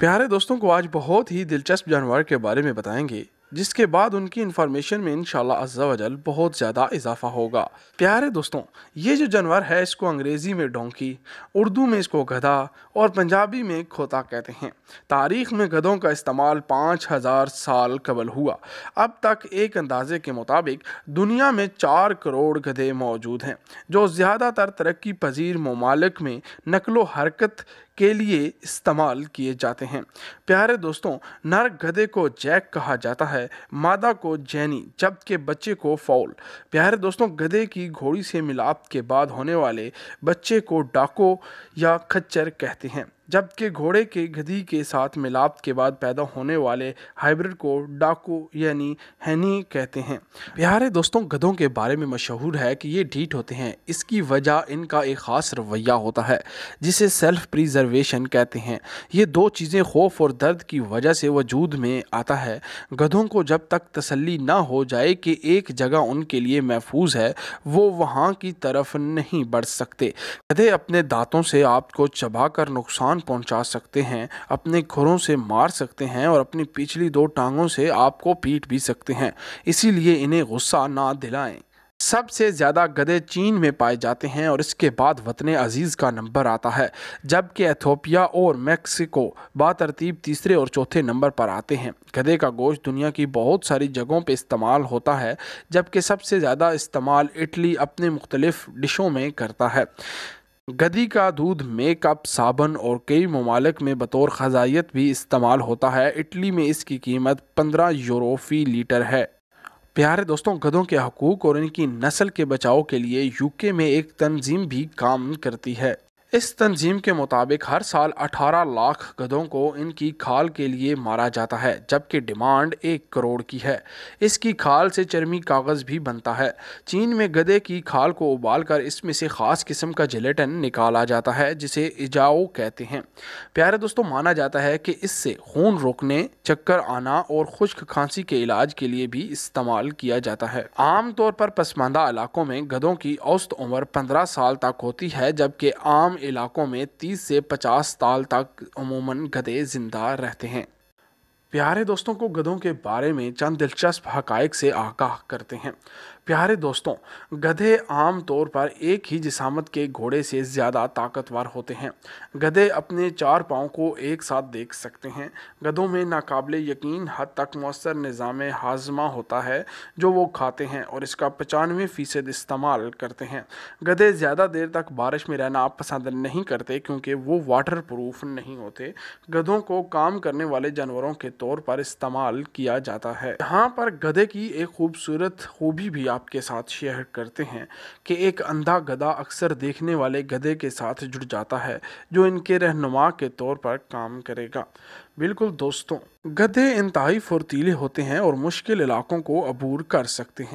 प्यारे दोस्तों को आज बहुत ही दिलचस्प जानवर के बारे में बताएंगे जिसके बाद उनकी इन्फॉर्मेशन में इनशाला वजल बहुत ज़्यादा इजाफा होगा प्यारे दोस्तों ये जो जानवर है इसको अंग्रेज़ी में डोंकी उर्दू में इसको गधा और पंजाबी में खोता कहते हैं तारीख में गधों का इस्तेमाल पाँच हज़ार साल कबल हुआ अब तक एक अंदाजे के मुताबिक दुनिया में चार करोड़ गधे मौजूद हैं जो ज़्यादातर तरक्की पजीर ममालिक में नकलो हरकत के लिए इस्तेमाल किए जाते हैं प्यारे दोस्तों नर गधे को जैक कहा जाता है मादा को जैनी जबकि बच्चे को फाउल प्यारे दोस्तों गधे की घोड़ी से मिलाप के बाद होने वाले बच्चे को डाको या खच्चर कहते हैं जबकि घोड़े के गधी के साथ मिलाप के बाद पैदा होने वाले हाइब्रिड को डाकू यानी हैनी कहते हैं प्यारे दोस्तों गधों के बारे में मशहूर है कि ये ढीठ होते हैं इसकी वजह इनका एक ख़ास रवैया होता है जिसे सेल्फ प्रिजर्वेशन कहते हैं ये दो चीज़ें खौफ और दर्द की वजह से वजूद में आता है गधों को जब तक तसली ना हो जाए कि एक जगह उनके लिए महफूज है वो वहाँ की तरफ नहीं बढ़ सकते गधे अपने दांतों से आपको चबा कर नुकसान नुकसान पहुंचा सकते हैं अपने घरों से मार सकते हैं और अपनी पिछली दो टांगों से आपको पीट भी सकते हैं इसीलिए इन्हें गुस्सा ना दिलाएं सबसे ज़्यादा गधे चीन में पाए जाते हैं और इसके बाद वतन अजीज़ का नंबर आता है जबकि एथोपिया और मेक्सिको बातरतीब तीसरे और चौथे नंबर पर आते हैं गधे का गोश्त दुनिया की बहुत सारी जगहों पर इस्तेमाल होता है जबकि सबसे ज़्यादा इस्तेमाल इटली अपने मुख्तलिफ़ डिशों में करता है गधी का दूध मेकअप साबन और कई ममालक में बतौर ख़जाइत भी इस्तेमाल होता है इटली में इसकी कीमत पंद्रह यूरो फी लीटर है प्यारे दोस्तों गधों के हकूक़ और इनकी नस्ल के बचाव के लिए यूके में एक तंजीम भी काम करती है इस तंजीम के मुताबिक हर साल 18 लाख गधों को इनकी खाल के लिए मारा जाता है जबकि डिमांड एक करोड़ की है इसकी खाल से चर्मी कागज़ भी बनता है चीन में गधे की खाल को उबालकर इसमें से ख़ास किस्म का जिलेटन निकाला जाता है जिसे इजाओ कहते हैं प्यारे दोस्तों माना जाता है कि इससे खून रोकने चक्कर आना और खुश्क खांसी के इलाज के लिए भी इस्तेमाल किया जाता है आमतौर पर पसमानदा इलाकों में गधों की औसत उम्र पंद्रह साल तक होती है जबकि आम इलाकों में 30 से 50 साल तक अमूमन गधे जिंदा रहते हैं प्यारे दोस्तों को गधों के बारे में चंद दिलचस्प हक से आगाह करते हैं प्यारे दोस्तों गधे आम तौर पर एक ही जिसामत के घोड़े से ज़्यादा ताकतवर होते हैं गधे अपने चार पाँव को एक साथ देख सकते हैं गधों में नाकबले यकीन हद तक मौसर निज़ाम हाजमा होता है जो वो खाते हैं और इसका पचानवे फ़ीसद इस्तेमाल करते हैं गधे ज़्यादा देर तक बारिश में रहना पसंद नहीं करते क्योंकि वो वाटर प्रूफ नहीं होते गधों को काम करने वाले जानवरों के तौर पर इस्तेमाल किया जाता है यहाँ पर गधे की एक खूबसूरत खूबी भी आपके साथ शेयर करते हैं कि एक अंधा गधा अक्सर देखने वाले गधे के साथ जुड़ जाता है जो इनके रहनुमा के तौर पर काम करेगा बिल्कुल दोस्तों गधे इंतहाई फुर्तीले होते हैं और मुश्किल इलाकों को अबूर कर सकते हैं